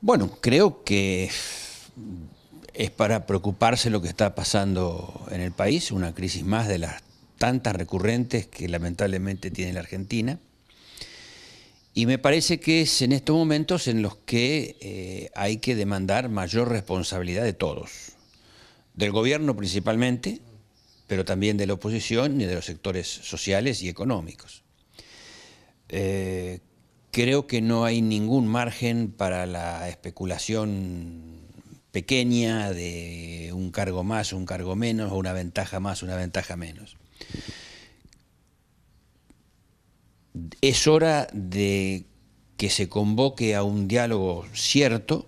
Bueno, creo que es para preocuparse lo que está pasando en el país, una crisis más de las tantas recurrentes que lamentablemente tiene la Argentina. Y me parece que es en estos momentos en los que eh, hay que demandar mayor responsabilidad de todos, del gobierno principalmente, pero también de la oposición y de los sectores sociales y económicos. Eh, Creo que no hay ningún margen para la especulación pequeña de un cargo más, un cargo menos, o una ventaja más, una ventaja menos. Es hora de que se convoque a un diálogo cierto.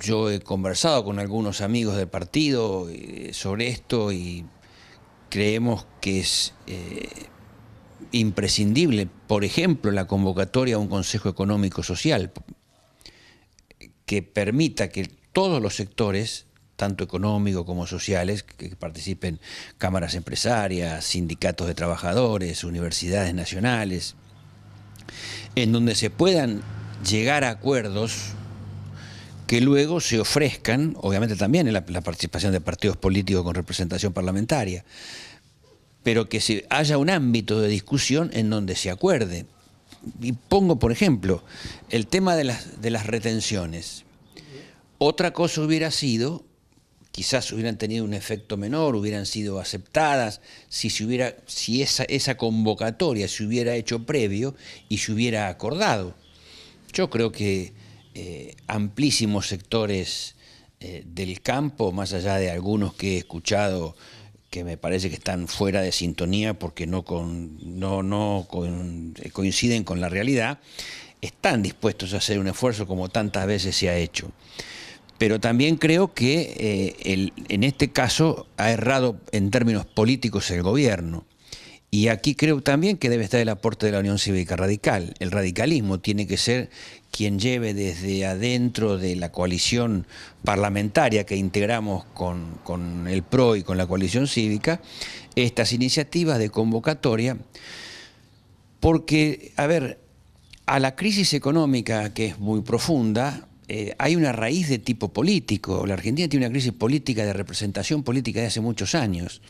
Yo he conversado con algunos amigos del partido eh, sobre esto y creemos que es... Eh, imprescindible, por ejemplo, la convocatoria a un Consejo Económico Social que permita que todos los sectores, tanto económicos como sociales, que participen cámaras empresarias, sindicatos de trabajadores, universidades nacionales, en donde se puedan llegar a acuerdos que luego se ofrezcan, obviamente también en la, la participación de partidos políticos con representación parlamentaria, pero que se haya un ámbito de discusión en donde se acuerde. Y pongo, por ejemplo, el tema de las, retenciones. Otra cosa hubiera sido, quizás hubieran tenido un efecto menor, hubieran sido aceptadas, si, hubiera, si esa, esa convocatoria se hubiera hecho previo y se hubiera acordado. Yo creo que eh, amplísimos sectores eh, del campo, más allá de algunos que he escuchado que me parece que están fuera de sintonía porque no, con, no, no eh, coinciden con la realidad, están dispuestos a hacer un esfuerzo como tantas veces se ha hecho. Pero también creo que eh, el, en este caso ha errado en términos políticos el gobierno. Y aquí creo también que debe estar el aporte de la Unión Cívica Radical. El radicalismo tiene que ser quien lleve desde adentro de la coalición parlamentaria que integramos con, el PRO y con la coalición cívica estas iniciativas de convocatoria, porque, a ver, a la crisis económica que es muy profunda, eh, hay una raíz de tipo político. La Argentina tiene una crisis política de representación política de hace muchos años.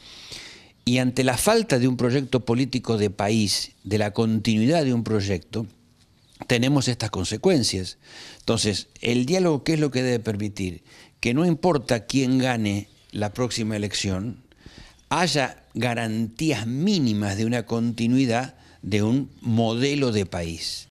Y ante la falta de un proyecto político de país, de la continuidad de un proyecto, tenemos estas consecuencias. Entonces, el diálogo, ¿qué es lo que debe permitir? Que no importa quién gane la próxima elección, haya garantías mínimas de una continuidad de un modelo de país.